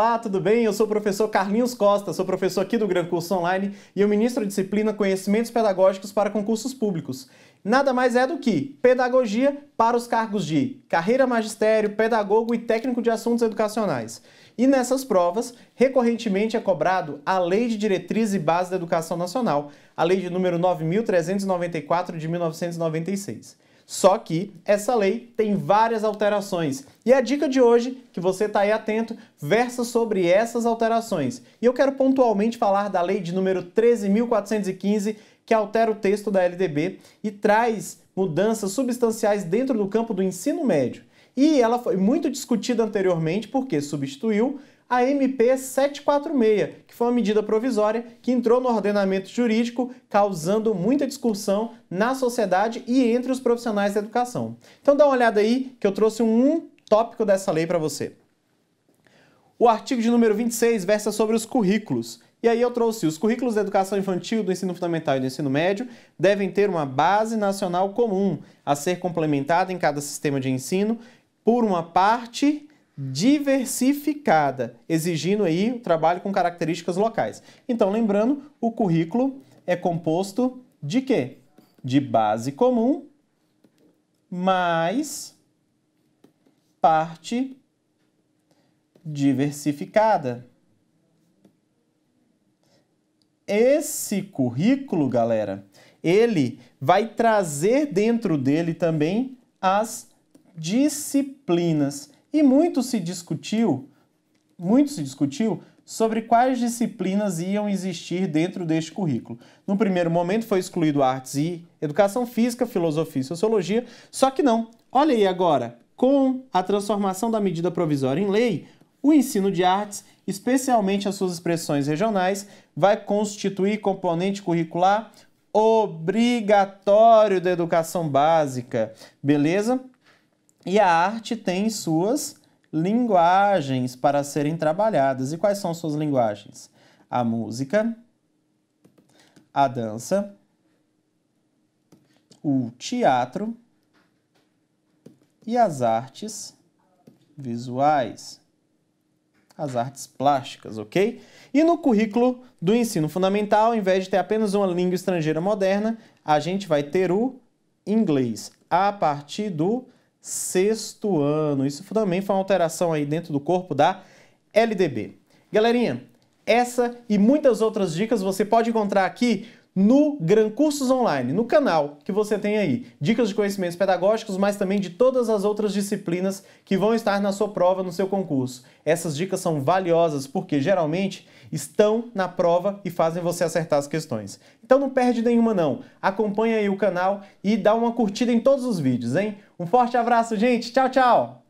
Olá, tudo bem? Eu sou o professor Carlinhos Costa, sou professor aqui do Gran Curso Online e eu ministro a disciplina Conhecimentos Pedagógicos para Concursos Públicos. Nada mais é do que pedagogia para os cargos de carreira magistério, pedagogo e técnico de assuntos educacionais. E nessas provas, recorrentemente é cobrado a Lei de Diretriz e Base da Educação Nacional, a Lei de número 9394 de 1996. Só que essa lei tem várias alterações. E a dica de hoje, que você está aí atento, versa sobre essas alterações. E eu quero pontualmente falar da lei de número 13.415, que altera o texto da LDB e traz mudanças substanciais dentro do campo do ensino médio. E ela foi muito discutida anteriormente porque substituiu a MP 746, que foi uma medida provisória que entrou no ordenamento jurídico, causando muita discussão na sociedade e entre os profissionais da educação. Então dá uma olhada aí que eu trouxe um tópico dessa lei para você. O artigo de número 26 versa sobre os currículos. E aí eu trouxe os currículos da educação infantil, do ensino fundamental e do ensino médio devem ter uma base nacional comum a ser complementada em cada sistema de ensino por uma parte diversificada, exigindo aí o trabalho com características locais. Então, lembrando, o currículo é composto de quê? De base comum mais parte diversificada. Esse currículo, galera, ele vai trazer dentro dele também as disciplinas. E muito se discutiu, muito se discutiu sobre quais disciplinas iam existir dentro deste currículo. No primeiro momento foi excluído artes e educação física, filosofia e sociologia, só que não. Olha aí agora, com a transformação da medida provisória em lei, o ensino de artes, especialmente as suas expressões regionais, vai constituir componente curricular obrigatório da educação básica, beleza? E a arte tem suas linguagens para serem trabalhadas. E quais são suas linguagens? A música, a dança, o teatro e as artes visuais. As artes plásticas, ok? E no currículo do ensino fundamental, ao invés de ter apenas uma língua estrangeira moderna, a gente vai ter o inglês a partir do sexto ano. Isso também foi uma alteração aí dentro do corpo da LDB. Galerinha, essa e muitas outras dicas você pode encontrar aqui no Gran Cursos Online, no canal que você tem aí. Dicas de conhecimentos pedagógicos, mas também de todas as outras disciplinas que vão estar na sua prova, no seu concurso. Essas dicas são valiosas porque geralmente estão na prova e fazem você acertar as questões. Então não perde nenhuma não. Acompanha aí o canal e dá uma curtida em todos os vídeos, hein? Um forte abraço, gente. Tchau, tchau.